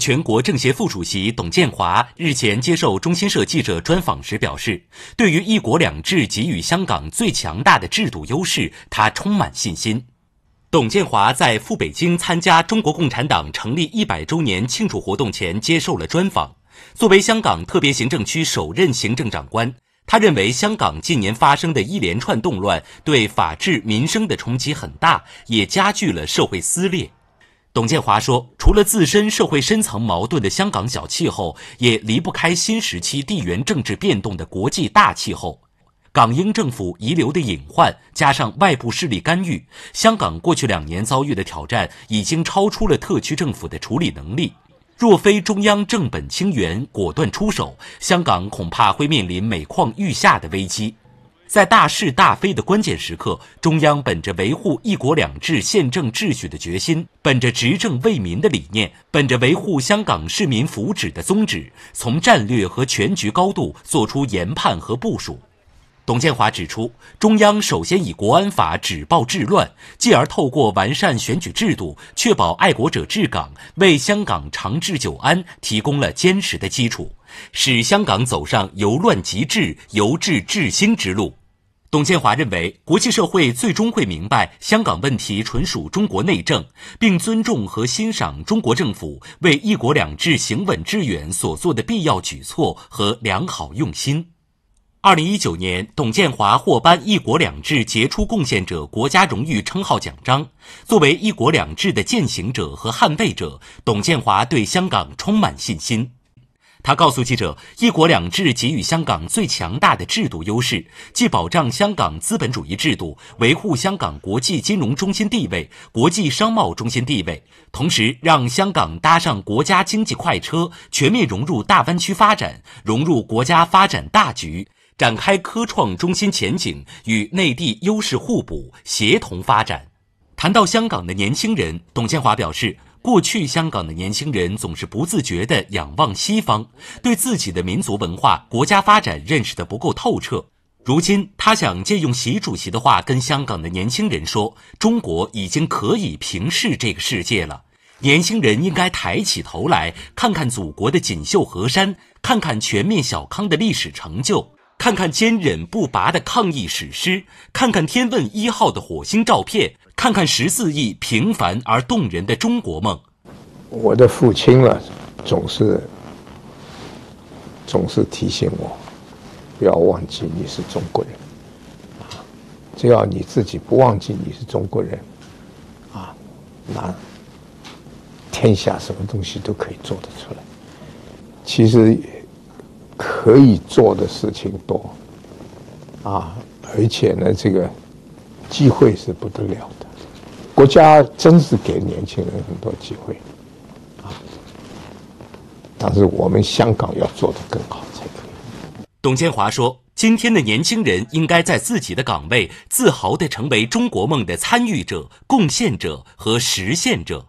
全国政协副主席董建华日前接受中新社记者专访时表示，对于“一国两制”给予香港最强大的制度优势，他充满信心。董建华在赴北京参加中国共产党成立一百周年庆祝活动前接受了专访。作为香港特别行政区首任行政长官，他认为香港近年发生的一连串动乱，对法治、民生的冲击很大，也加剧了社会撕裂。董建华说：“除了自身社会深层矛盾的香港小气候，也离不开新时期地缘政治变动的国际大气候。港英政府遗留的隐患，加上外部势力干预，香港过去两年遭遇的挑战，已经超出了特区政府的处理能力。若非中央正本清源、果断出手，香港恐怕会面临每况愈下的危机。”在大是大非的关键时刻，中央本着维护“一国两制”宪政秩序的决心，本着执政为民的理念，本着维护香港市民福祉的宗旨，从战略和全局高度作出研判和部署。董建华指出，中央首先以国安法止暴治乱，继而透过完善选举制度，确保爱国者治港，为香港长治久安提供了坚实的基础，使香港走上由乱及治、由治至兴之路。董建华认为，国际社会最终会明白香港问题纯属中国内政，并尊重和欣赏中国政府为“一国两制”行稳致远所做的必要举措和良好用心。二零一九年，董建华获颁“一国两制杰出贡献者”国家荣誉称号奖章。作为“一国两制”的践行者和捍卫者，董建华对香港充满信心。他告诉记者：“一国两制给予香港最强大的制度优势，既保障香港资本主义制度，维护香港国际金融中心地位、国际商贸中心地位，同时让香港搭上国家经济快车，全面融入大湾区发展，融入国家发展大局，展开科创中心前景与内地优势互补协同发展。”谈到香港的年轻人，董建华表示。过去，香港的年轻人总是不自觉地仰望西方，对自己的民族文化、国家发展认识的不够透彻。如今，他想借用习主席的话，跟香港的年轻人说：“中国已经可以平视这个世界了。年轻人应该抬起头来看看祖国的锦绣河山，看看全面小康的历史成就，看看坚忍不拔的抗疫史诗，看看天问一号的火星照片。”看看十四亿平凡而动人的中国梦。我的父亲呢，总是总是提醒我，不要忘记你是中国人。只要你自己不忘记你是中国人，啊，那天下什么东西都可以做得出来。其实可以做的事情多，啊，而且呢，这个机会是不得了。国家真是给年轻人很多机会，啊！但是我们香港要做得更好才可以。董建华说：“今天的年轻人应该在自己的岗位自豪地成为中国梦的参与者、贡献者和实现者。”